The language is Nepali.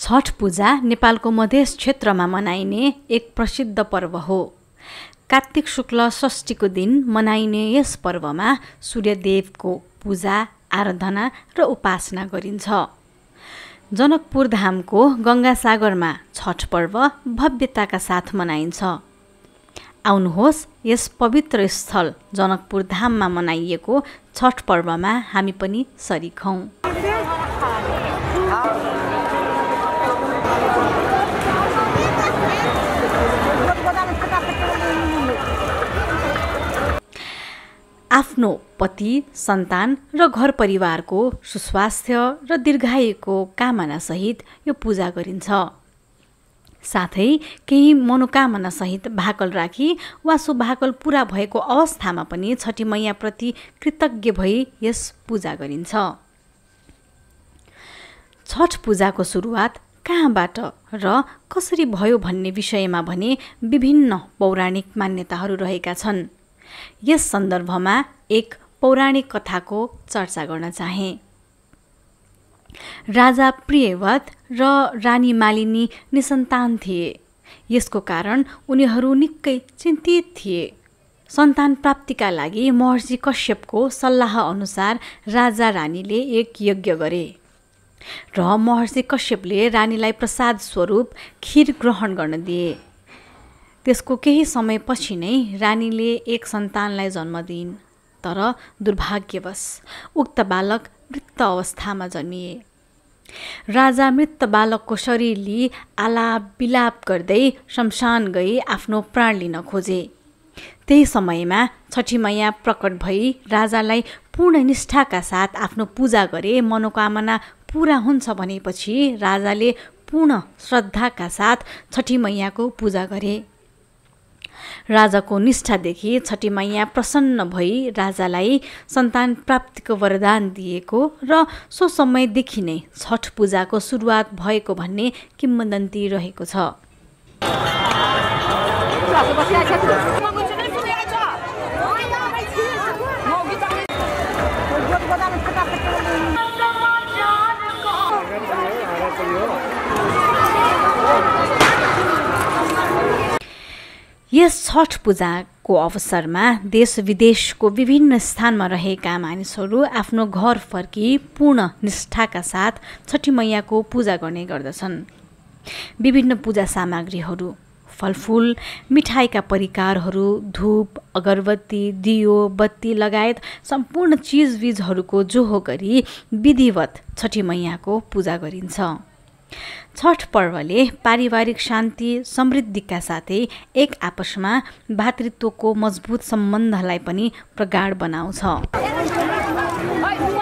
छठ पूजा नेपालको मधेस क्षेत्रमा मनाइने एक प्रसिद्ध पर्व हो कार्तिक शुक्ल षष्ठीको दिन मनाइने यस पर्वमा सूर्यदेवको पूजा आराधना र उपासना गरिन्छ जनकपुरधामको धामको गङ्गासागरमा छठ पर्व भव्यताका साथ मनाइन्छ आउनुहोस् यस पवित्र स्थल जनकपुर धाममा मनाइएको छठ पर्वमा हामी पनि सरिक आफ्नो पति सन्तान र घर परिवारको सुस्वास्थ्य र दीर्घायुको कामनासहित यो पूजा गरिन्छ साथै केही मनोकामनासहित भाकल राखी वा सो भाकल पुरा भएको अवस्थामा पनि छठी मैयाप्रति कृतज्ञ भई यस पूजा गरिन्छ छठ पूजाको सुरुवात कहाँबाट र कसरी भयो भन्ने विषयमा भने विभिन्न पौराणिक मान्यताहरू रहेका छन् यस सन्दर्भमा एक पौराणिक कथाको चर्चा गर्न चाहेँ राजा प्रियवत र रानी मालिनी निसन्तान थिए यसको कारण उनीहरू निकै चिन्तित थिए सन्तान प्राप्तिका लागि महर्षि कश्यपको सल्लाह अनुसार राजा रानीले एक यज्ञ गरे र महर्षि कश्यपले रानीलाई प्रसाद स्वरूप खिर ग्रहण गर्न दिए त्यसको केही समयपछि नै रानीले एक सन्तानलाई जन्म दिइन् तर दुर्भाग्यवश उक्त बालक मृत अवस्थामा जन्मिए राजा मृत बालकको शरीर लिई आलाप विलाप गर्दै शमशान गई आफ्नो प्राण लिन खोजे त्यही समयमा छठी मैया प्रकट भई राजालाई पूर्ण निष्ठाका साथ आफ्नो पूजा गरे मनोकामना पुरा हुन्छ भनेपछि राजाले पूर्ण श्रद्धाका साथ छठी मैयाको पूजा गरे राजाको निष्ठा छठी मैया प्रसन्न भई राजालाई सन्तान प्राप्तिको वरदान दिएको र सो समयदेखि नै छठ पूजाको सुरुवात भएको भन्ने किम्बदन्ती रहेको छ यस छठ पूजाको अवसरमा देश विदेशको विभिन्न स्थानमा रहेका मानिसहरू आफ्नो घर फर्की पूर्ण निष्ठाका साथ छठी मैयाको पूजा गर्ने गर्दछन् विभिन्न पूजा सामग्रीहरू फलफुल मिठाईका परिकारहरू धूप अगरबत्ती दियो बत्ती लगायत सम्पूर्ण चिजबिजहरूको जोहो गरी विधिवत छठी मैयाको पूजा गरिन्छ छठ पर्वले पारिवारिक शान्ति समृद्धिका साथै एक आपसमा भातृत्वको मजबुत सम्बन्धलाई पनि प्रगाढ बनाउँछ